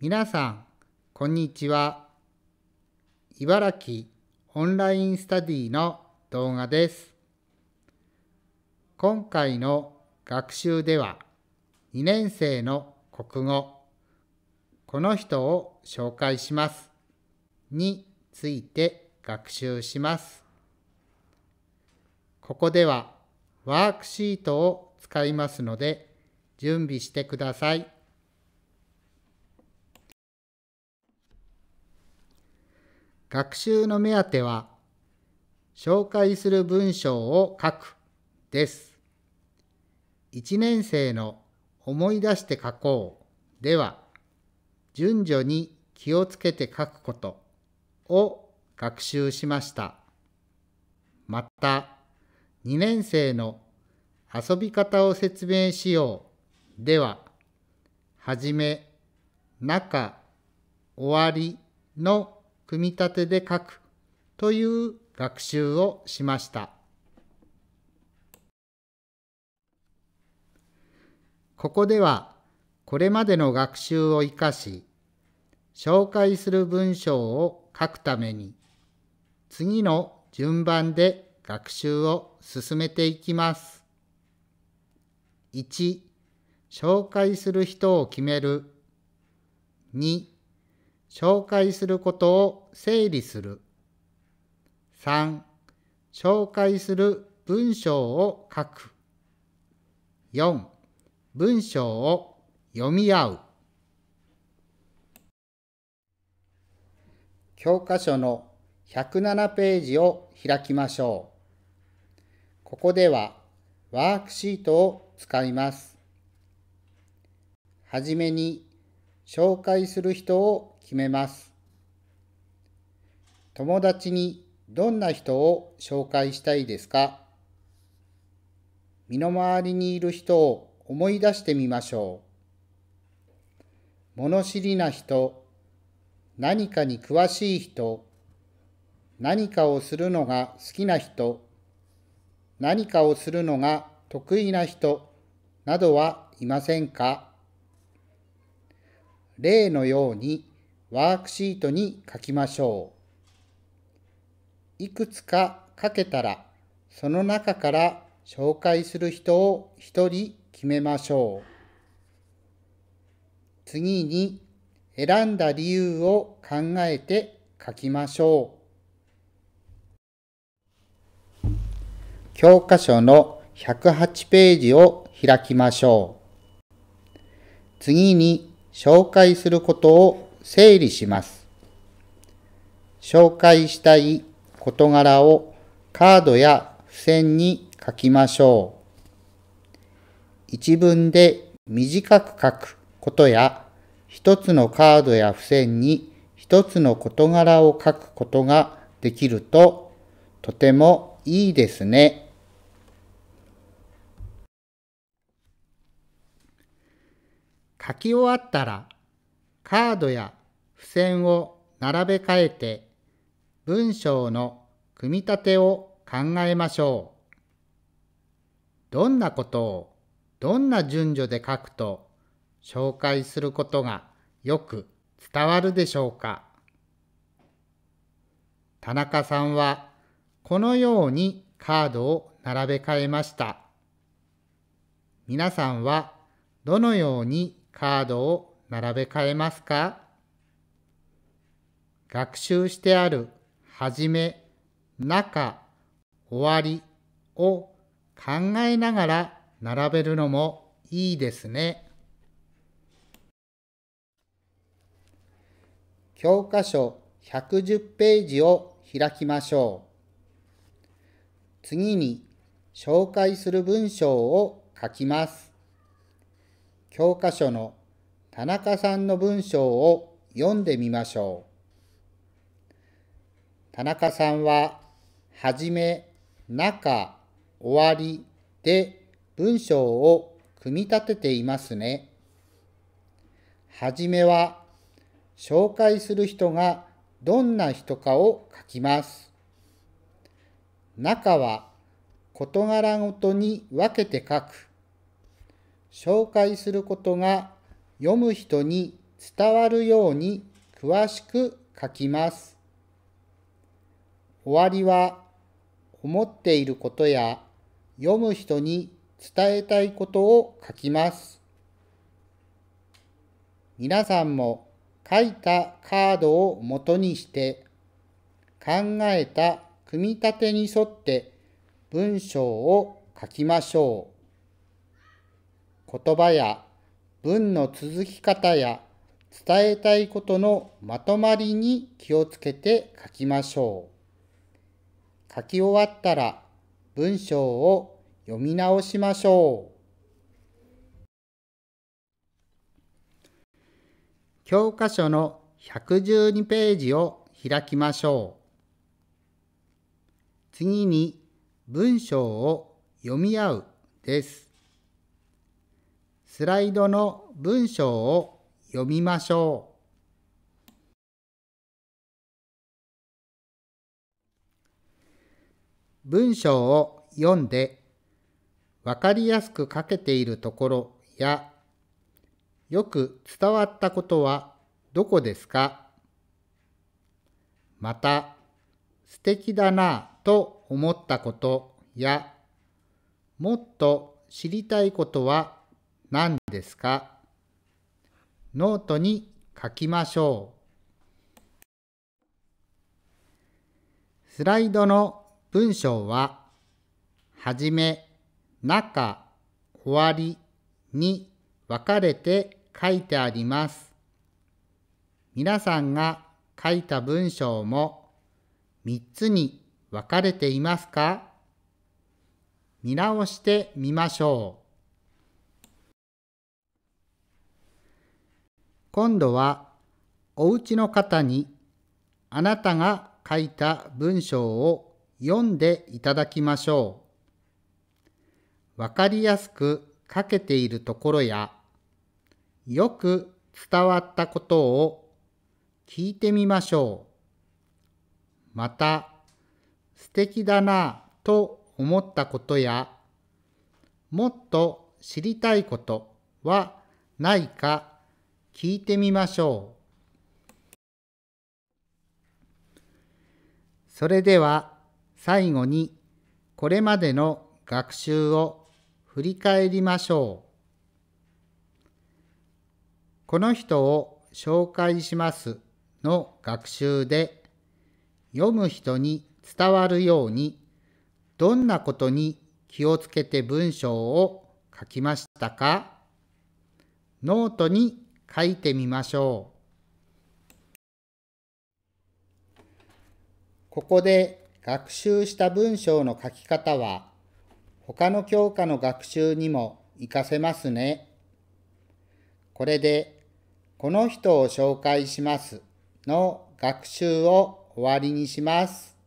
皆さん、こんにちは。茨城オンラインスタディの動画です。今回の学習では、2年生の国語、この人を紹介します。について学習します。ここではワークシートを使いますので準備してください。学習の目当ては、紹介する文章を書くです。1年生の思い出して書こうでは、順序に気をつけて書くことを学習しました。また、2年生の遊び方を説明しようでは、はじめ、中、終わりの組み立てで書くという学習をしました。ここではこれまでの学習を生かし紹介する文章を書くために次の順番で学習を進めていきます。1紹介する人を決める2紹介することを整理する。3. 紹介する文章を書く。4. 文章を読み合う。教科書の107ページを開きましょう。ここではワークシートを使います。はじめに紹介する人を決めます。友達にどんな人を紹介したいですか身の回りにいる人を思い出してみましょう。物知りな人、何かに詳しい人、何かをするのが好きな人、何かをするのが得意な人などはいませんか例のようにワークシートに書きましょう。いくつか書けたら、その中から紹介する人を一人決めましょう。次に選んだ理由を考えて書きましょう。教科書の108ページを開きましょう。次に紹介することを整理します。紹介したい事柄をカードや付箋に書きましょう。一文で短く書くことや、一つのカードや付箋に一つの事柄を書くことができると、とてもいいですね。書き終わったらカードや付箋を並べ替えて文章の組み立てを考えましょう。どんなことをどんな順序で書くと紹介することがよく伝わるでしょうか。田中さんはこのようにカードを並べ替えました。皆さんはどのようにカードを並べ替えますか学習してある始め、中、終わりを考えながら並べるのもいいですね。教科書110ページを開きましょう。次に紹介する文章を書きます。教科書の田中さんの文章を読んでみましょう。田中さんは、はじめ、中、終わりで文章を組み立てていますね。はじめは、紹介する人がどんな人かを書きます。中は、事柄ごとに分けて書く。紹介することが読む人に伝わるように詳しく書きます。終わりは思っていることや読む人に伝えたいことを書きます。皆さんも書いたカードを元にして考えた組み立てに沿って文章を書きましょう。言葉や文の続き方や伝えたいことのまとまりに気をつけて書きましょう。書き終わったら文章を読み直しましょう。教科書の112ページを開きましょう。次に文章を読み合うです。スライドの文章を読みましょう。文章を読んで、わかりやすく書けているところや、よく伝わったことはどこですかまた、素敵だなぁと思ったことや、もっと知りたいことは何ですかノートに書きましょう。スライドの文章は、はじめ、中、終わりに分かれて書いてあります。皆さんが書いた文章も3つに分かれていますか見直してみましょう。今度はおうちの方にあなたが書いた文章を読んでいただきましょう。わかりやすく書けているところや、よく伝わったことを聞いてみましょう。また、素敵だなぁと思ったことや、もっと知りたいことはないか聞いてみましょう。それでは最後にこれまでの学習を振り返りましょう。この人を紹介しますの学習で読む人に伝わるようにどんなことに気をつけて文章を書きましたかノートに書いてみましょう。ここで学習した文章の書き方は他の教科の学習にも活かせますね。これでこの人を紹介しますの学習を終わりにします。